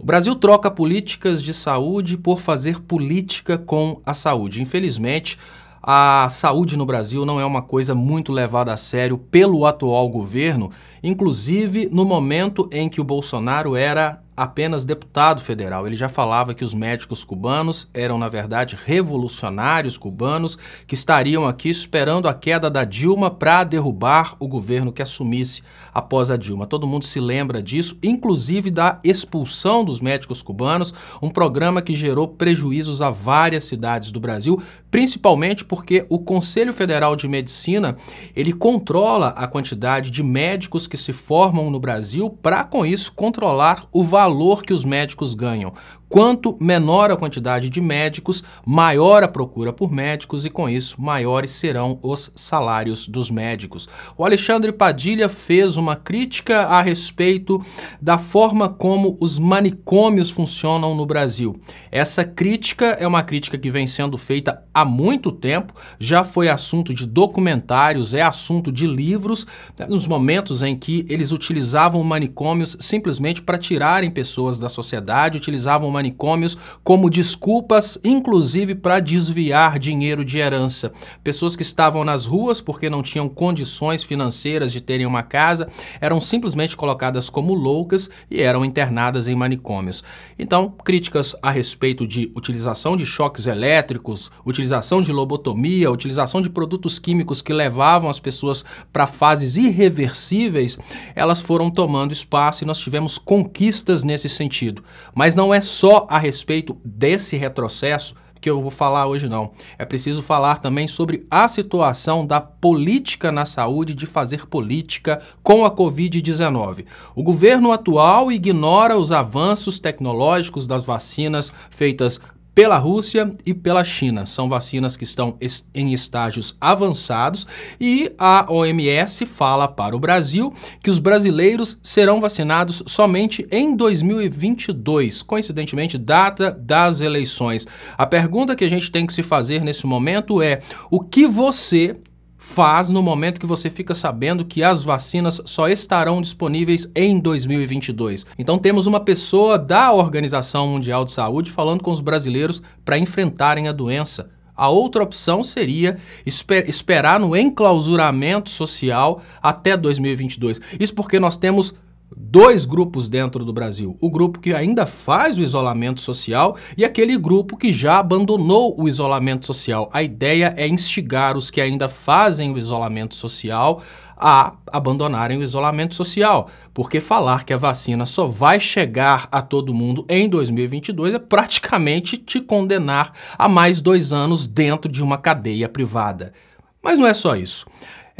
O Brasil troca políticas de saúde por fazer política com a saúde. Infelizmente, a saúde no Brasil não é uma coisa muito levada a sério pelo atual governo, inclusive no momento em que o Bolsonaro era apenas deputado federal. Ele já falava que os médicos cubanos eram, na verdade, revolucionários cubanos que estariam aqui esperando a queda da Dilma para derrubar o governo que assumisse após a Dilma. Todo mundo se lembra disso, inclusive da expulsão dos médicos cubanos, um programa que gerou prejuízos a várias cidades do Brasil, principalmente porque o Conselho Federal de Medicina, ele controla a quantidade de médicos que se formam no Brasil para com isso controlar o valor valor que os médicos ganham. Quanto menor a quantidade de médicos, maior a procura por médicos e, com isso, maiores serão os salários dos médicos. O Alexandre Padilha fez uma crítica a respeito da forma como os manicômios funcionam no Brasil. Essa crítica é uma crítica que vem sendo feita há muito tempo, já foi assunto de documentários, é assunto de livros, né, nos momentos em que eles utilizavam manicômios simplesmente para tirarem pessoas da sociedade, utilizavam manicômios como desculpas, inclusive para desviar dinheiro de herança. Pessoas que estavam nas ruas porque não tinham condições financeiras de terem uma casa eram simplesmente colocadas como loucas e eram internadas em manicômios. Então, críticas a respeito de utilização de choques elétricos, utilização de lobotomia, utilização de produtos químicos que levavam as pessoas para fases irreversíveis, elas foram tomando espaço e nós tivemos conquistas nesse sentido. Mas não é só a respeito desse retrocesso que eu vou falar hoje não. É preciso falar também sobre a situação da política na saúde de fazer política com a COVID-19. O governo atual ignora os avanços tecnológicos das vacinas feitas pela Rússia e pela China. São vacinas que estão em estágios avançados e a OMS fala para o Brasil que os brasileiros serão vacinados somente em 2022, coincidentemente data das eleições. A pergunta que a gente tem que se fazer nesse momento é: o que você faz no momento que você fica sabendo que as vacinas só estarão disponíveis em 2022. Então temos uma pessoa da Organização Mundial de Saúde falando com os brasileiros para enfrentarem a doença. A outra opção seria esper esperar no enclausuramento social até 2022. Isso porque nós temos dois grupos dentro do Brasil: o grupo que ainda faz o isolamento social e aquele grupo que já abandonou o isolamento social. A ideia é instigar os que ainda fazem o isolamento social a abandonarem o isolamento social, porque falar que a vacina só vai chegar a todo mundo em 2022 é praticamente te condenar a mais dois anos dentro de uma cadeia privada. Mas não é só isso.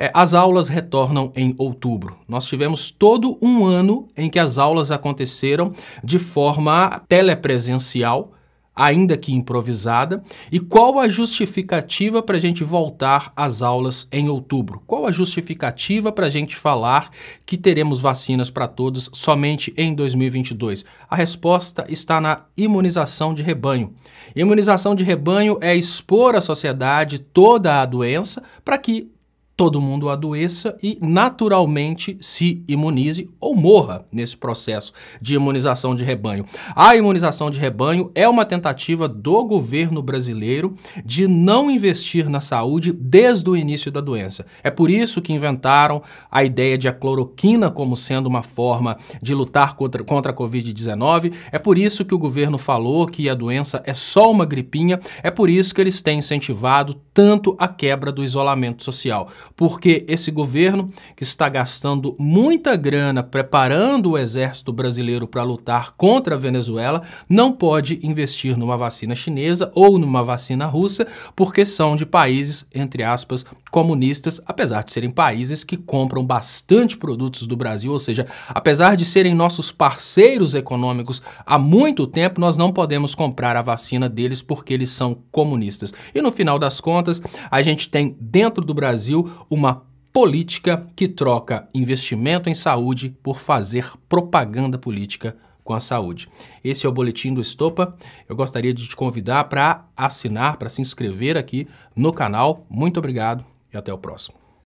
É, as aulas retornam em outubro. Nós tivemos todo um ano em que as aulas aconteceram de forma telepresencial, ainda que improvisada, e qual a justificativa para a gente voltar às aulas em outubro? Qual a justificativa para a gente falar que teremos vacinas para todos somente em 2022? A resposta está na imunização de rebanho. Imunização de rebanho é expor a sociedade toda a doença para que todo mundo adoeça e naturalmente se imunize ou morra nesse processo de imunização de rebanho. A imunização de rebanho é uma tentativa do governo brasileiro de não investir na saúde desde o início da doença. É por isso que inventaram a ideia de a cloroquina como sendo uma forma de lutar contra, contra a Covid-19. É por isso que o governo falou que a doença é só uma gripinha. É por isso que eles têm incentivado tanto a quebra do isolamento social porque esse governo, que está gastando muita grana preparando o exército brasileiro para lutar contra a Venezuela, não pode investir numa vacina chinesa ou numa vacina russa, porque são de países, entre aspas, comunistas, apesar de serem países que compram bastante produtos do Brasil, ou seja, apesar de serem nossos parceiros econômicos há muito tempo, nós não podemos comprar a vacina deles porque eles são comunistas. E no final das contas, a gente tem dentro do Brasil uma política que troca investimento em saúde por fazer propaganda política com a saúde. Esse é o boletim do Estopa. Eu gostaria de te convidar para assinar, para se inscrever aqui no canal. Muito obrigado e até o próximo.